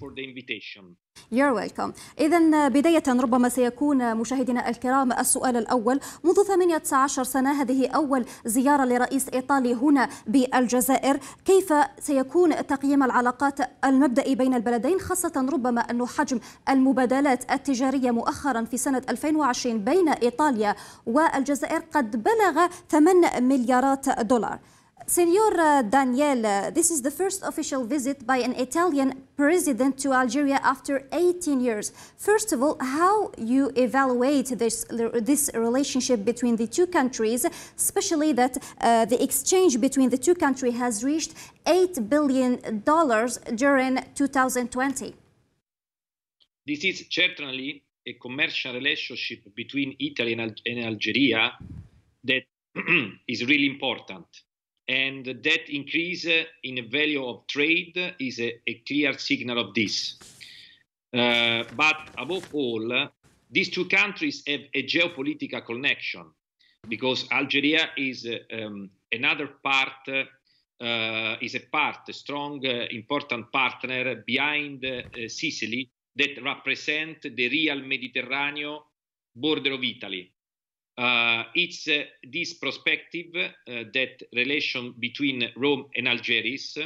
for the invitation. You're welcome. إذا بداية ربما سيكون مشاهدينا الكرام السؤال الأول منذ 18 سنة هذه أول زيارة لرئيس إيطالي هنا بالجزائر كيف سيكون تقييم العلاقات المبدئي بين البلدين خاصة ربما أن حجم المبادلات التجارية مؤخرا في سنة 2020 بين إيطاليا والجزائر قد بلغ 8 مليارات دولار Senor uh, Daniel, uh, this is the first official visit by an Italian president to Algeria after 18 years. First of all, how you evaluate this, this relationship between the two countries, especially that uh, the exchange between the two countries has reached $8 billion during 2020? This is certainly a commercial relationship between Italy and, Al and Algeria that is really important and that increase in the value of trade is a, a clear signal of this. Uh, but above all, these two countries have a geopolitical connection because Algeria is uh, um, another part, uh, is a part, a strong, uh, important partner behind uh, Sicily that represent the real Mediterranean border of Italy. Uh, it's uh, this perspective uh, that relation between Rome and Algiers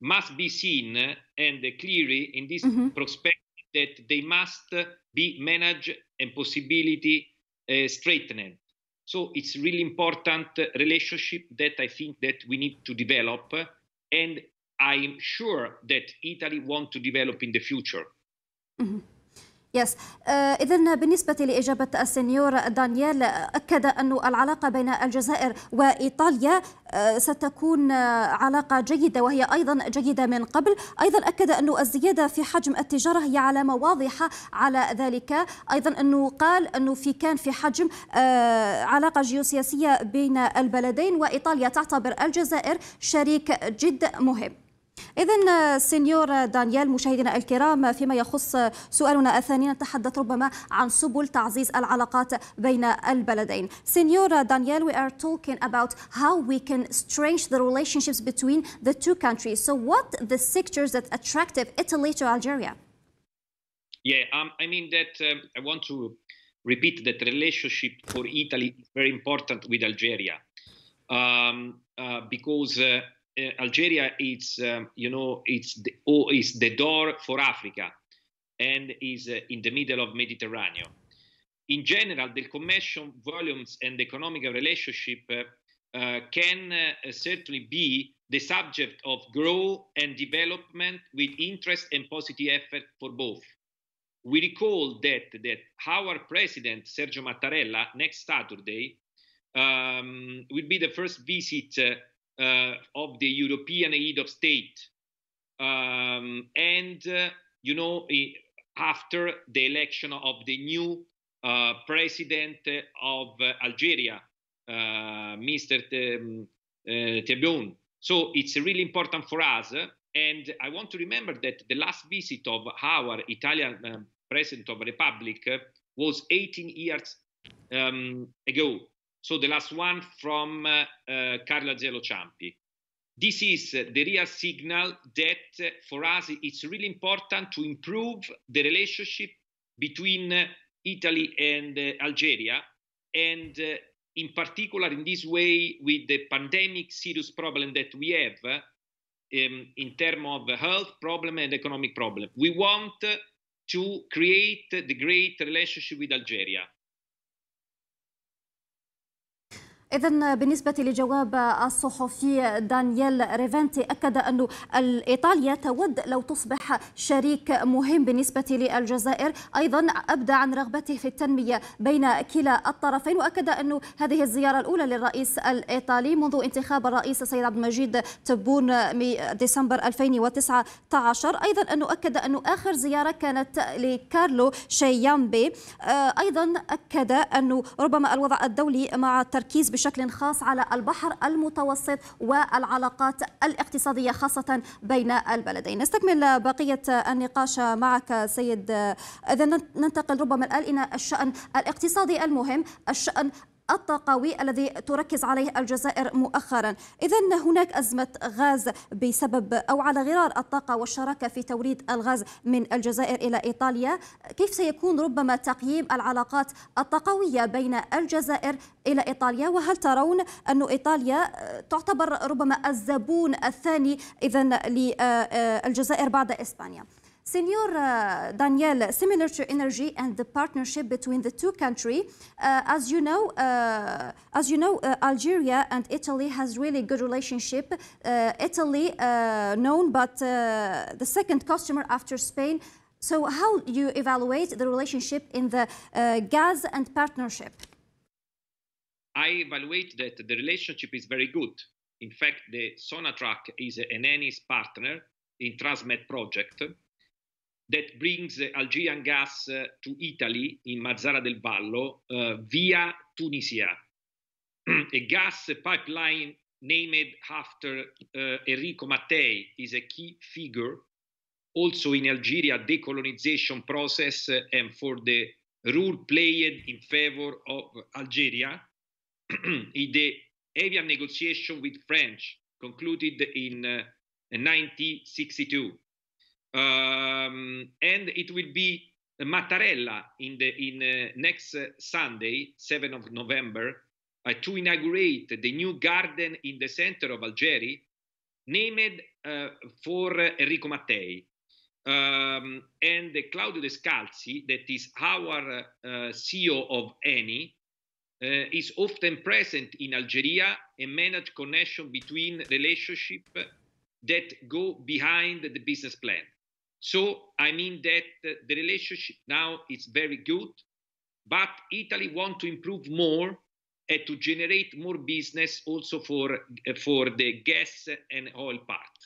must be seen and clearly in this mm-hmm. perspective that they must be managed and possibility uh, straightened. So it's really important relationship that I think that we need to develop, and I'm sure that Italy want to develop in the future. Mm-hmm. يس آه، إذا بالنسبة لإجابة السنيور دانيال أكد أن العلاقة بين الجزائر وإيطاليا آه، ستكون آه، علاقة جيدة وهي أيضا جيدة من قبل أيضا أكد أن الزيادة في حجم التجارة هي علامة واضحة على ذلك أيضا أنه قال أنه في كان في حجم علاقة جيوسياسية بين البلدين وإيطاليا تعتبر الجزائر شريك جد مهم إذا سينيور دانيال مشاهدينا الكرام فيما يخص سؤالنا الثاني نتحدث ربما عن سبل تعزيز العلاقات بين البلدين. سينيور دانيال we are talking about how we can strengthen the relationships between the two countries. So what the sectors that attractive Italy to Algeria? Yeah, um, I mean that uh, I want to repeat that relationship for Italy is very important with Algeria um, uh, because. Uh, Eh, Algeria is um, you know it's the, oh, it's the door for Africa and is uh, in the middle of Mediterranean. In general, the commercial volumes and economic relationship uh, uh, can uh, certainly be the subject of growth and development with interest and positive effort for both. We recall that, that our president, Sergio Mattarella, next Saturday, um, will be the first visit uh, uh, of the European head of state. Um, and, uh, you know, after the election of the new uh, president of Algeria, Mr. Te- um, Tebboune. So it's really important for us. And I want to remember that the last visit of our Italian um, president of the Republic uh, was 18 years um, ago. So the last one from uh, uh, Carla Zelo Ciampi. This is the real signal that for us it's really important to improve the relationship between uh, Italy and Algeria, and in particular in this way with the pandemic serious problem that we have um, in terms of health problem and economic problem. We want to create the great relationship with Algeria. إذا بالنسبة لجواب الصحفي دانييل ريفنتي أكد أن إيطاليا تود لو تصبح شريك مهم بالنسبة للجزائر أيضا أبدى عن رغبته في التنمية بين كلا الطرفين وأكد أن هذه الزيارة الأولى للرئيس الإيطالي منذ انتخاب الرئيس السيد عبد المجيد تبون ديسمبر 2019 أيضا أنه أكد أنه آخر زيارة كانت لكارلو شيامبي آه، أيضا أكد أنه ربما الوضع الدولي مع التركيز بشكل بشكل خاص على البحر المتوسط والعلاقات الاقتصادية خاصة بين البلدين نستكمل بقية النقاش معك سيد إذا ننتقل ربما الآن إلى الشأن الاقتصادي المهم الشأن الطاقوي الذي تركز عليه الجزائر مؤخرا إذا هناك أزمة غاز بسبب أو على غرار الطاقة والشراكة في توريد الغاز من الجزائر إلى إيطاليا كيف سيكون ربما تقييم العلاقات الطاقوية بين الجزائر إلى إيطاليا وهل ترون أن إيطاليا تعتبر ربما الزبون الثاني إذا للجزائر بعد إسبانيا Senor uh, Daniel, similar to energy and the partnership between the two countries, uh, as you know, uh, as you know, uh, Algeria and Italy has really good relationship. Uh, Italy uh, known, but the second customer after Spain. So how you evaluate the relationship in the gas and partnership? I evaluate that the relationship is very good. In fact, the Sonatrach is an ENIS partner in Transmed project that brings Algerian gas uh, to Italy in Mazzara del Vallo uh, via Tunisia, a gas pipeline named after uh, Enrico Mattei is a key figure also in Algeria decolonization process and for the rule played in favor of Algeria in the avian negotiation with French concluded in 1962. Um, and it will be Mattarella in the in uh, next uh, Sunday, 7th of November, uh, to inaugurate the new garden in the center of Algeri, named uh, for Enrico Mattei. Um, and Claudio Descalzi, that is our uh, CEO of ENI, uh, is often present in Algeria and manage connection between relationship that go behind the business plan. So I mean that the relationship now is very good, but Italy want to improve more and to generate more business also for, for the gas and oil part.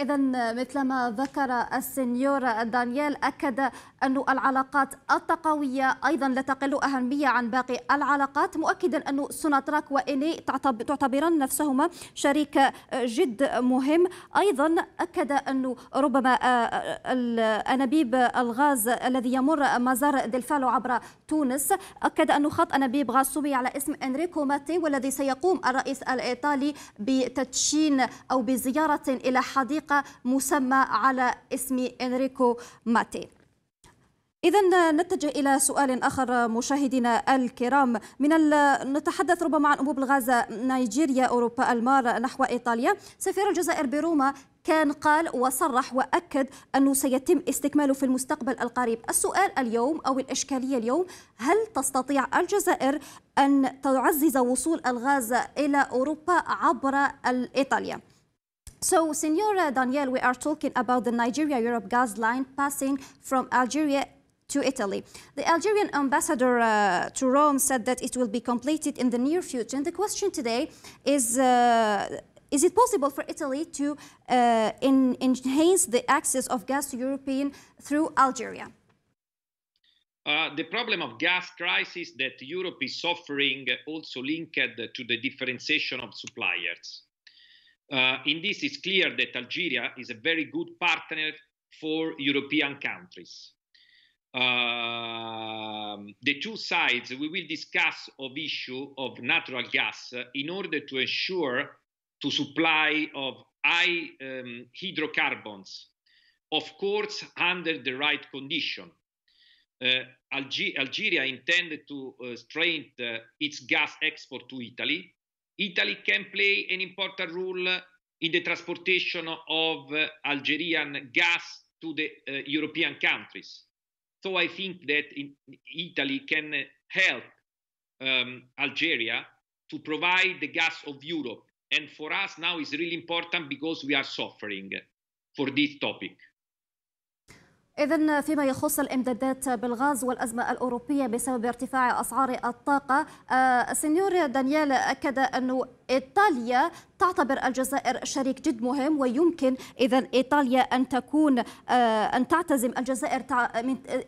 إذا مثلما ذكر السنيور دانييل أكد أن العلاقات التقوية أيضا لا تقل أهمية عن باقي العلاقات مؤكدا أن سوناتراك وإني تعتبران نفسهما شريك جد مهم أيضا أكد أن ربما آه، آه، أنابيب الغاز الذي يمر مزار دلفالو عبر تونس أكد أن خط أنابيب غاز سمي على اسم إنريكو ماتي والذي سيقوم الرئيس الإيطالي بتدشين أو بزيارة إلى حديقة مسمى على اسم إنريكو ماتي إذا نتجه إلى سؤال آخر مشاهدينا الكرام من نتحدث ربما عن أنبوب الغاز نيجيريا أوروبا المار نحو إيطاليا سفير الجزائر بروما كان قال وصرح وأكد أنه سيتم استكماله في المستقبل القريب السؤال اليوم أو الإشكالية اليوم هل تستطيع الجزائر أن تعزز وصول الغاز إلى أوروبا عبر إيطاليا؟ So, Signora Danielle, we are talking about the Nigeria-Europe gas line passing from Algeria to Italy. The Algerian ambassador uh, to Rome said that it will be completed in the near future. And the question today is, uh, is it possible for Italy to uh, in, enhance the access of gas to European through Algeria? Uh, the problem of gas crisis that Europe is suffering uh, also linked to the differentiation of suppliers. Uh, in this, it's clear that Algeria is a very good partner for European countries um, the two sides we will discuss of issue of natural gas in order to ensure to supply of high um, hydrocarbons, of course under the right condition. Uh, Alge Algeria intended to uh, strengthen uh, its gas export to Italy. Italy can play an important role in the transportation of uh, Algerian gas to the uh, European countries. So I think that Italy can help um, Algeria to provide the gas of Europe. And for us now is really important because we are suffering for this topic. إذا فيما يخص الإمدادات بالغاز والأزمة الأوروبية بسبب ارتفاع أسعار الطاقة السنيور آه، دانيال أكد أن إيطاليا تعتبر الجزائر شريك جد مهم ويمكن إذا إيطاليا أن تكون آه، أن تعتزم الجزائر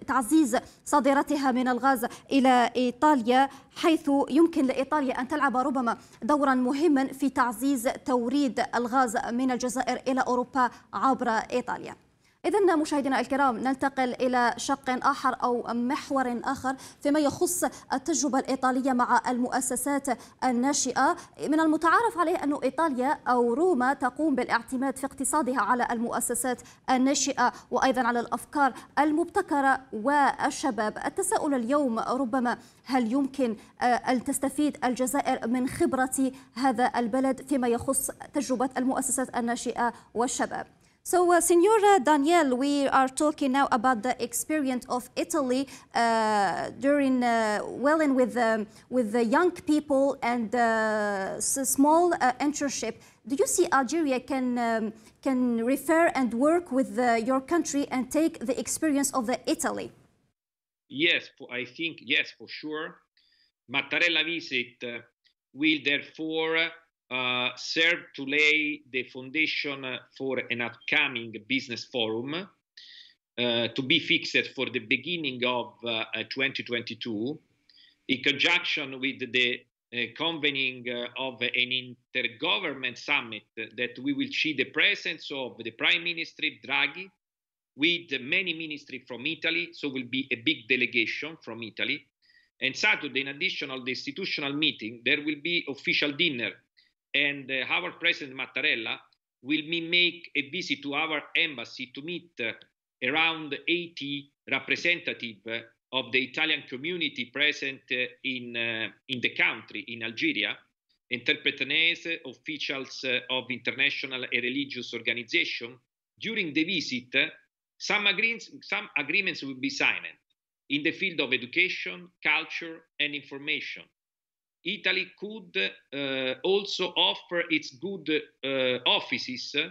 تعزيز صادرتها من الغاز إلى إيطاليا حيث يمكن لإيطاليا أن تلعب ربما دورا مهما في تعزيز توريد الغاز من الجزائر إلى أوروبا عبر إيطاليا إذا مشاهدينا الكرام ننتقل إلى شق آخر أو محور آخر فيما يخص التجربة الإيطالية مع المؤسسات الناشئة من المتعارف عليه أن إيطاليا أو روما تقوم بالاعتماد في اقتصادها على المؤسسات الناشئة وأيضا على الأفكار المبتكرة والشباب التساؤل اليوم ربما هل يمكن آه، أن تستفيد الجزائر من خبرة هذا البلد فيما يخص تجربة المؤسسات الناشئة والشباب So, uh, Signora Danielle, we are talking now about the experience of Italy uh, during uh, well in with um, with the young people and uh, small uh, internship. Do you see Algeria can um, can refer and work with the, uh, your country and take the experience of the Italy? Yes, for, I think yes for sure. Mattarella visit uh, will therefore uh, served to lay the foundation for an upcoming business forum uh, to be fixed for the beginning of uh, 2022 in conjunction with the uh, convening uh, of an intergovernment summit that we will see the presence of the Prime Minister Draghi with many ministries from Italy, so will be a big delegation from Italy. And Saturday, in addition to the institutional meeting, there will be official dinner and uh, our President Mattarella will make a visit to our embassy to meet uh, around 80 representatives of the Italian community present uh, in, in the country, in Algeria, interpretanese, officials of international and religious organizations. During the visit, some, some agreements will be signed in the field of education, culture, and information, Italy could uh, also offer its good uh, offices uh,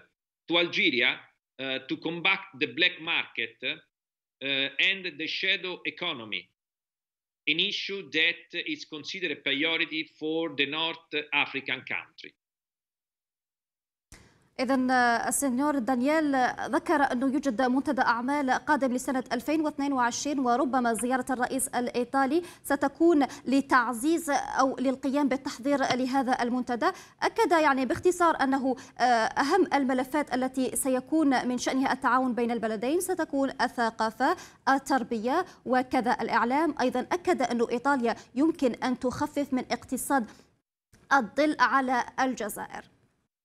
to Algeria uh, to combat the black market uh, and the shadow economy, an issue that is considered a priority for the North African country. إذا السنيور دانيال ذكر أنه يوجد منتدى أعمال قادم لسنة 2022 وربما زيارة الرئيس الإيطالي ستكون لتعزيز أو للقيام بالتحضير لهذا المنتدى أكد يعني باختصار أنه آه، أهم الملفات التي سيكون من شأنها التعاون بين البلدين ستكون الثقافة التربية وكذا الإعلام أيضا أكد أن إيطاليا يمكن أن تخفف من اقتصاد الظل على الجزائر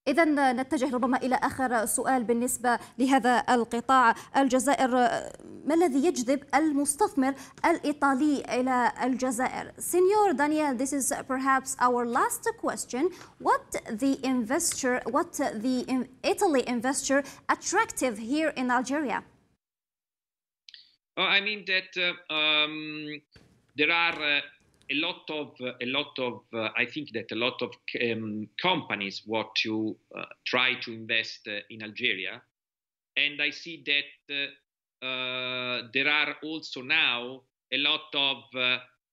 إذا نتجه ربما إلى آخر سؤال بالنسبة لهذا القطاع الجزائر ما الذي يجذب المستثمر الإيطالي إلى الجزائر سينيور دانيال this is perhaps our last question what the investor what the Italy investor attractive here in Algeria Well, I mean that uh, um, there are uh, a lot of a lot of uh, I think that a lot of um, companies want to uh, try to invest uh, in Algeria, and I see that uh, uh, there are also now a lot of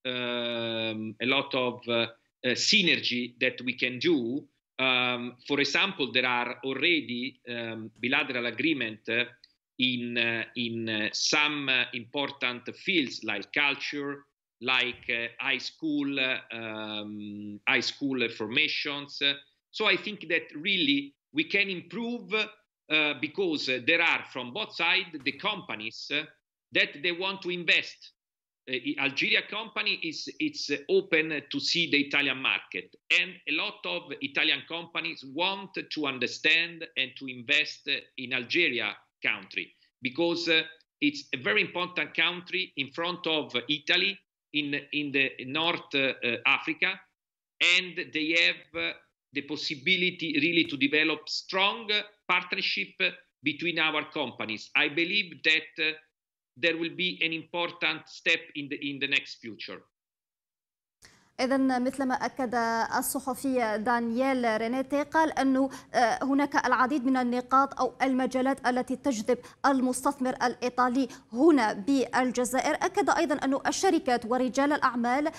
um, a lot of synergy that we can do. Um, for example, there are already um, bilateral agreement in in some important fields like culture like uh, high school, um, high school formations. So I think that really we can improve uh, because there are from both sides the companies uh, that they want to invest. Algeria company is it's open to see the Italian market, and a lot of Italian companies want to understand and to invest in Algeria country because it's a very important country in front of Italy in, in the North uh, Africa, and they have uh, the possibility really to develop strong partnership between our companies. I believe that uh, there will be an important step in the, in the next future. إذا مثل ما أكد الصحفي دانييل رينيتي قال أنه آه، هناك العديد من النقاط أو المجالات التي تجذب المستثمر الإيطالي هنا بالجزائر أكد أيضا أن الشركات ورجال الأعمال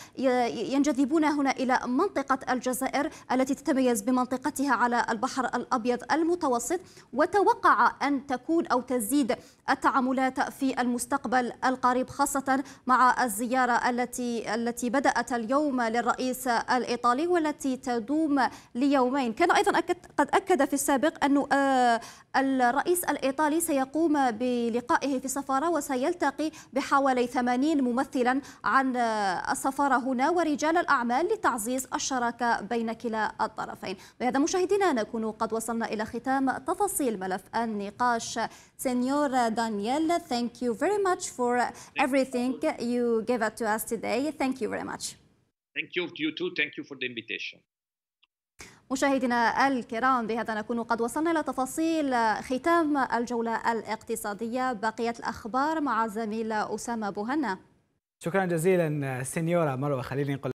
ينجذبون هنا إلى منطقة الجزائر التي تتميز بمنطقتها على البحر الأبيض المتوسط وتوقع أن تكون أو تزيد التعاملات في المستقبل القريب خاصة مع الزيارة التي التي بدأت اليوم للرئيس الإيطالي والتي تدوم ليومين كان أيضا أكد قد أكد في السابق أن آه، الرئيس الإيطالي سيقوم بلقائه في السفارة وسيلتقي بحوالي 80 ممثلا عن آه، السفارة هنا ورجال الأعمال لتعزيز الشراكة بين كلا الطرفين بهذا مشاهدينا نكون قد وصلنا إلى ختام تفاصيل ملف النقاش سنيور دانيال thank you very much for everything you gave it to us today thank you very much Thank you to you too. Thank you for the invitation. مشاهدينا الكرام بهذا نكون قد وصلنا إلى تفاصيل ختام الجولة الاقتصادية بقية الأخبار مع زميل أسامة بوهنا شكرا جزيلا سينيورا مروة خليل